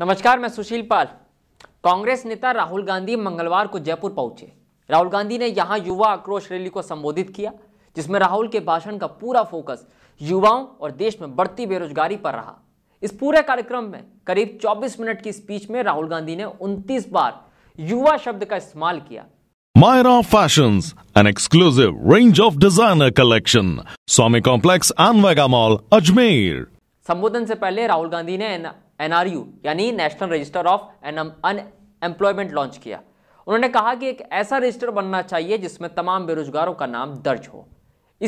नमस्कार मैं सुशील पाल कांग्रेस नेता राहुल गांधी मंगलवार को जयपुर पहुंचे राहुल गांधी ने यहां युवा आक्रोश रैली को संबोधित किया जिसमें राहुल के भाषण का पूरा फोकस युवाओं और देश में बढ़ती बेरोजगारी पर रहा इस पूरे कार्यक्रम में करीब 24 मिनट की स्पीच में राहुल गांधी ने 29 बार युवा शब्द का इस्तेमाल किया Myra Fashions, an exclusive range of designer collection. Swami Complex and Vega Mall, Ajmer. संबोधन से पहले राहुल गांधी ने एनआरयू यानी national register of unemployment launch किया उन्होंने कहा कि एक ऐसा रजिस्टर बनना चाहिए जिसमें तमाम बेरोजगारों का नाम दर्ज हो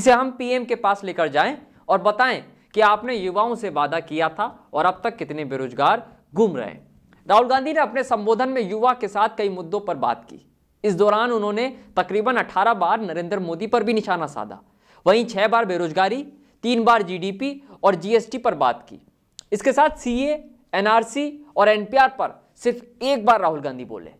इसे हम पीएम के पास लेकर जाएं और बताएं कि आपने युवाओं से वादा किया था और अब तक कितने बेरोजगार घूम रहे हैं राहुल गांधी ने अपने संबोधन में युवा के साथ कई मुद्दों पर बात की इस दौरान उन्होंने तकरीबन 18 बार नरेंद्र मोदी पर भी निशाना साधा वहीं छह बार बेरोजगारी तीन बार जीडीपी और जीएसटी पर बात की इसके साथ सीए एनआरसी और एनपीआर पर सिर्फ एक बार राहुल गांधी बोले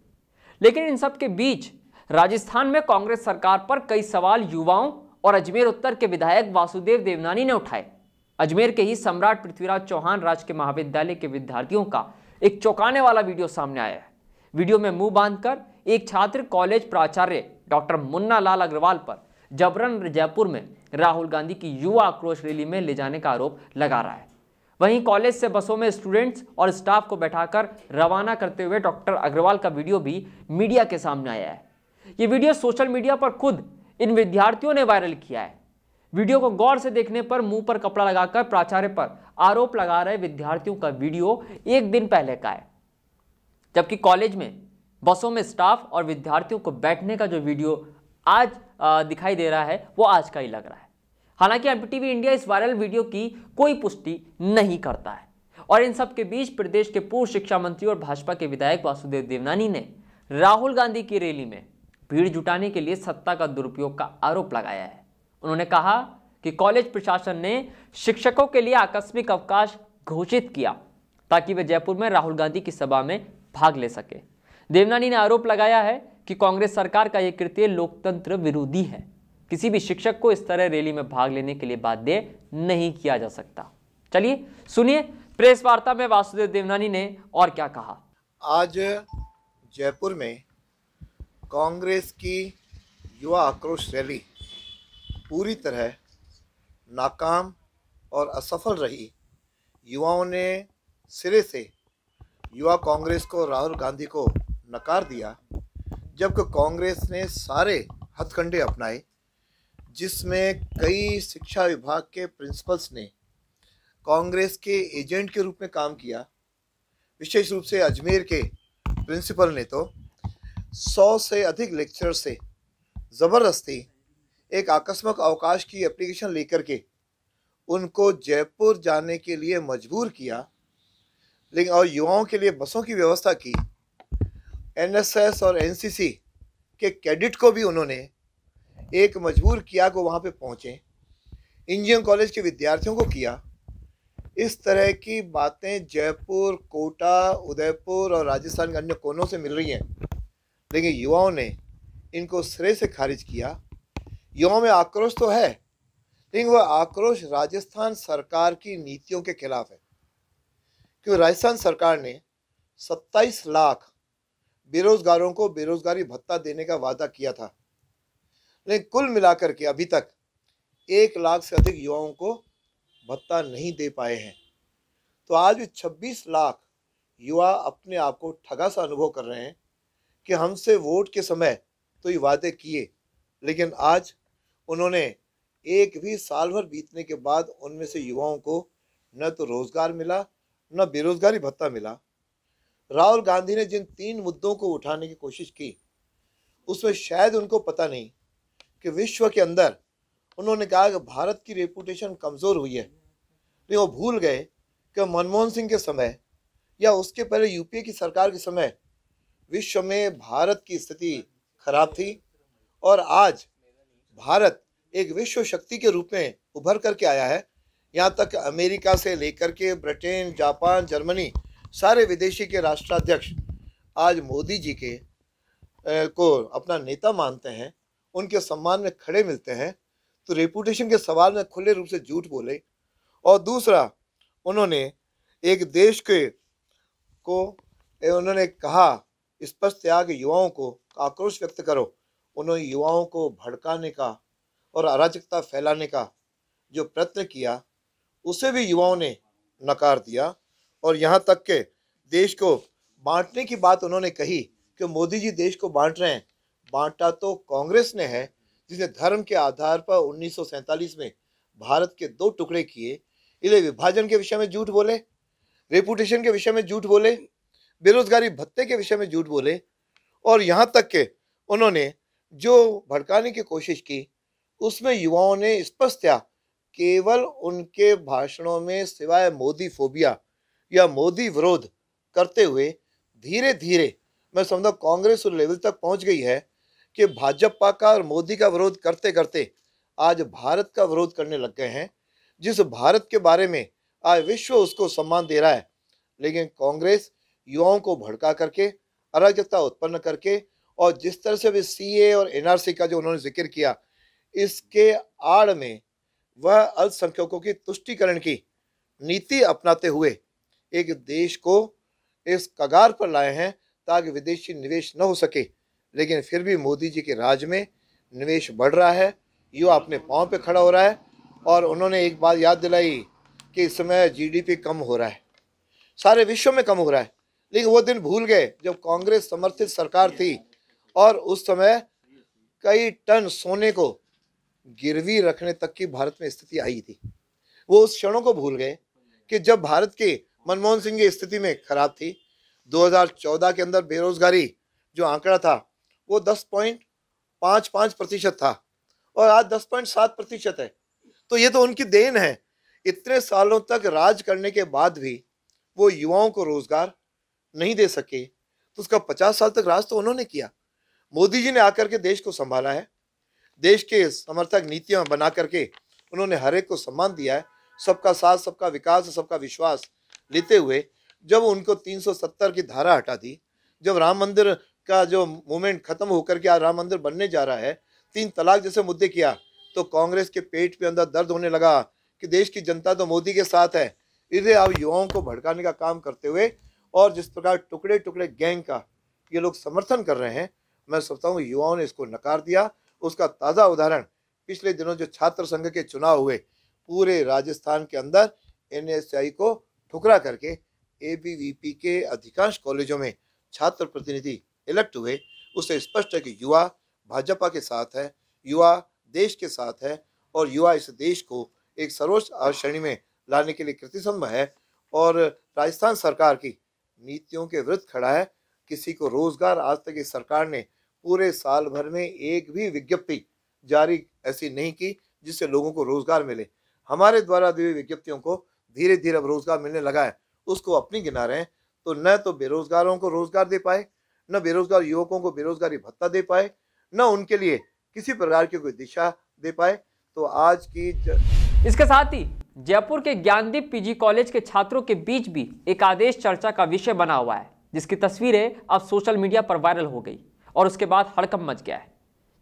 लेकिन इन सब के बीच राजस्थान में कांग्रेस सरकार पर कई सवाल युवाओं और अजमेर उत्तर के विधायक वासुदेव देवनानी ने उठाए अजमेर के ही सम्राट पृथ्वीराज चौहान राजकीय महाविद्यालय के विद्यार्थियों का एक चौंकाने वाला वीडियो सामने आया है वीडियो में मुंह बांधकर एक छात्र कॉलेज प्राचार्य डॉक्टर मुन्ना लाल अग्रवाल पर जबरन जयपुर में राहुल गांधी की युवा आक्रोश रैली में ले जाने का आरोप लगा रहा है वहीं कॉलेज से बसों में स्टूडेंट्स और स्टाफ को बैठाकर रवाना करते हुए डॉक्टर अग्रवाल का वीडियो भी मीडिया के सामने आया है ये वीडियो सोशल मीडिया पर खुद इन विद्यार्थियों ने वायरल किया है वीडियो को गौर से देखने पर मुंह पर कपड़ा लगाकर प्राचार्य पर आरोप लगा रहे विद्यार्थियों का वीडियो एक दिन पहले का है जबकि कॉलेज में बसों में स्टाफ और विद्यार्थियों को बैठने का जो वीडियो आज दिखाई दे रहा है वो आज का ही लग रहा है हालांकि एम टीवी इंडिया इस वायरल वीडियो की कोई पुष्टि नहीं करता है और इन सब के बीच प्रदेश के पूर्व शिक्षा मंत्री और भाजपा के विधायक वासुदेव देवनानी ने राहुल गांधी की रैली में भीड़ जुटाने के लिए सत्ता का दुरुपयोग का आरोप लगाया है उन्होंने कहा कि कॉलेज प्रशासन ने शिक्षकों के लिए आकस्मिक अवकाश घोषित किया ताकि वे जयपुर में राहुल गांधी की सभा में भाग ले सके देवनानी ने आरोप लगाया है कि कांग्रेस सरकार का यह कृत्य लोकतंत्र विरोधी है किसी भी शिक्षक को इस तरह रैली में भाग लेने के लिए बाध्य नहीं किया जा सकता चलिए सुनिए प्रेस वार्ता में वासुदेव देवनानी ने और क्या कहा आज जयपुर में कांग्रेस की युवा आक्रोश रैली पूरी तरह नाकाम और असफल रही युवाओं ने सिरे से युवा कांग्रेस को राहुल गांधी को नकार दिया जबकि कांग्रेस ने सारे हथकंडे अपनाए जिसमें कई शिक्षा विभाग के प्रिंसिपल्स ने कांग्रेस के एजेंट के रूप में काम किया विशेष रूप से अजमेर के प्रिंसिपल ने तो सौ से अधिक लेक्चर से ज़बरदस्ती एक आकस्मक अवकाश की एप्लीकेशन लेकर के उनको जयपुर जाने के लिए मजबूर किया लेकिन और युवाओं के लिए बसों की व्यवस्था की एनएसएस और एनसीसी के कैडिट को भी उन्होंने एक मजबूर किया को वहाँ पे पहुँचे इंजीनियरिंग कॉलेज के विद्यार्थियों को किया इस तरह की बातें जयपुर कोटा उदयपुर और राजस्थान के अन्य कोनों से मिल रही हैं लेकिन युवाओं ने इनको सिरे से खारिज किया युवाओं में आक्रोश तो है लेकिन वह आक्रोश राजस्थान सरकार की नीतियों के खिलाफ है क्योंकि राजस्थान सरकार ने 27 लाख बेरोजगारों को बेरोजगारी भत्ता देने का वादा किया था लेकिन कुल मिलाकर के अभी तक एक लाख से अधिक युवाओं को भत्ता नहीं दे पाए हैं तो आज भी छब्बीस लाख युवा अपने आप को ठगा सा अनुभव कर रहे हैं कि हमसे वोट के समय तो ये वादे किए लेकिन आज उन्होंने एक भी साल भर बीतने के बाद उनमें से युवाओं को न तो रोज़गार मिला न बेरोज़गारी भत्ता मिला राहुल गांधी ने जिन तीन मुद्दों को उठाने की कोशिश की उसमें शायद उनको पता नहीं कि विश्व के अंदर उन्होंने कहा कि भारत की रेपुटेशन कमज़ोर हुई है लेकिन वो भूल गए कि मनमोहन सिंह के समय या उसके पहले यूपीए की सरकार के समय विश्व में भारत की स्थिति खराब थी और आज भारत एक विश्व शक्ति के रूप में उभर करके आया है यहाँ तक अमेरिका से लेकर के ब्रिटेन जापान जर्मनी सारे विदेशी के राष्ट्राध्यक्ष आज मोदी जी के को अपना नेता मानते हैं उनके सम्मान में खड़े मिलते हैं तो रेपुटेशन के सवाल में खुले रूप से झूठ बोले और दूसरा उन्होंने एक देश के को उन्होंने कहा स्पष्ट त्याग युवाओं को आक्रोश व्यक्त करो उन्होंने युवाओं को भड़काने का और अराजकता फैलाने का जो प्रयत्न किया उसे भी युवाओं ने नकार दिया और यहाँ तक के देश को बांटने की बात उन्होंने कही कि मोदी जी देश को बांट रहे हैं बांटा तो कांग्रेस ने है जिसने धर्म के आधार पर उन्नीस में भारत के दो टुकड़े किए इसलिए विभाजन के विषय में झूठ बोले रेपुटेशन के विषय में झूठ बोले बेरोजगारी भत्ते के विषय में झूठ बोले और यहाँ तक के उन्होंने जो भड़काने की कोशिश की उसमें युवाओं ने स्पष्ट किया केवल उनके भाषणों में सिवाय मोदी फोबिया या मोदी विरोध करते हुए धीरे धीरे मैं समझता कांग्रेस उस लेवल तक पहुंच गई है कि भाजपा का और मोदी का विरोध करते करते आज भारत का विरोध करने लग गए हैं जिस भारत के बारे में आज विश्व उसको सम्मान दे रहा है लेकिन कांग्रेस युवाओं को भड़का करके अराजकता उत्पन्न करके और जिस तरह से भी सी और एनआरसी का जो उन्होंने जिक्र किया इसके आड़ में वह अल्पसंख्यकों की तुष्टिकरण की नीति अपनाते हुए एक देश को इस कगार पर लाए हैं ताकि विदेशी निवेश न हो सके लेकिन फिर भी मोदी जी के राज में निवेश बढ़ रहा है युवा अपने पाँव पे खड़ा हो रहा है और उन्होंने एक बात याद दिलाई कि इस समय जीडीपी कम हो रहा है सारे विश्व में कम हो रहा है लेकिन वो दिन भूल गए जब कांग्रेस समर्थित सरकार थी और उस समय कई टन सोने को गिरवी रखने तक की भारत में स्थिति आई थी वो उस क्षणों को भूल गए कि जब भारत के मनमोहन सिंह की स्थिति में खराब थी 2014 के अंदर बेरोजगारी जो आंकड़ा था वो दस पॉइंट पाँच पाँच प्रतिशत था और आज दस पॉइंट सात प्रतिशत है तो ये तो उनकी देन है इतने सालों तक राज करने के बाद भी वो युवाओं को रोजगार नहीं दे सके तो उसका पचास साल तक राज तो उन्होंने किया मोदी जी ने आकर के देश को संभाला है देश के समर्थक नीतियाँ बना करके उन्होंने हर एक को सम्मान दिया है सबका साथ सबका विकास सबका विश्वास लेते हुए जब उनको 370 की धारा हटा दी जब राम मंदिर का जो मूवमेंट खत्म होकर के आज राम मंदिर बनने जा रहा है तीन तलाक जैसे मुद्दे किया तो कांग्रेस के पेट पे अंदर दर्द होने लगा कि देश की जनता तो मोदी के साथ है इसलिए अब युवाओं को भड़काने का काम करते हुए और जिस प्रकार टुकड़े टुकड़े गैंग का ये लोग समर्थन कर रहे हैं मैं सोचता हूँ युवाओं ने इसको नकार दिया उसका ताज़ा उदाहरण पिछले दिनों जो छात्र संघ के चुनाव हुए पूरे राजस्थान के अंदर एन को ठुकरा करके ए के अधिकांश कॉलेजों में छात्र प्रतिनिधि इलेक्ट हुए उससे स्पष्ट है कि युवा भाजपा के साथ है युवा देश के साथ है और युवा इस देश को एक सर्वोच्च श्रेणी में लाने के लिए कृतिसम्भ है और राजस्थान सरकार की नीतियों के विरुद्ध खड़ा है किसी को रोजगार आज तक इस सरकार ने पूरे साल भर में एक भी विज्ञप्ति जारी ऐसी नहीं की जिससे लोगों को रोजगार मिले हमारे द्वारा दी हुई विज्ञप्तियों को धीरे धीरे अब रोजगार मिलने लगा है उसको अपनी गिना रहे हैं तो न तो बेरोजगारों को रोजगार दे पाए न बेरोजगार युवकों को बेरोजगारी भत्ता दे पाए न उनके लिए किसी प्रकार की कोई दिशा दे पाए तो आज की ज... इसके साथ ही जयपुर के ज्ञानदीप पीजी कॉलेज के छात्रों के बीच भी एक आदेश चर्चा का विषय बना हुआ है जिसकी तस्वीरें अब सोशल मीडिया पर वायरल हो गई और उसके बाद हड़कम मच गया है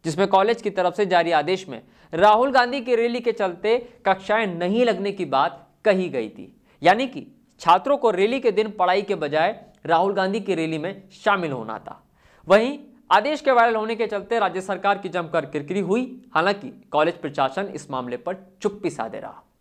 जिसमें कॉलेज की तरफ से जारी आदेश में राहुल गांधी की रैली के चलते कक्षाएं नहीं लगने की बात कही गई थी यानी कि छात्रों को रैली के दिन पढ़ाई के बजाय राहुल गांधी की रैली में शामिल होना था वहीं आदेश के वायरल होने के चलते राज्य सरकार की जमकर किरकिरी हुई हालांकि कॉलेज प्रशासन इस मामले पर चुप्पी साधे रहा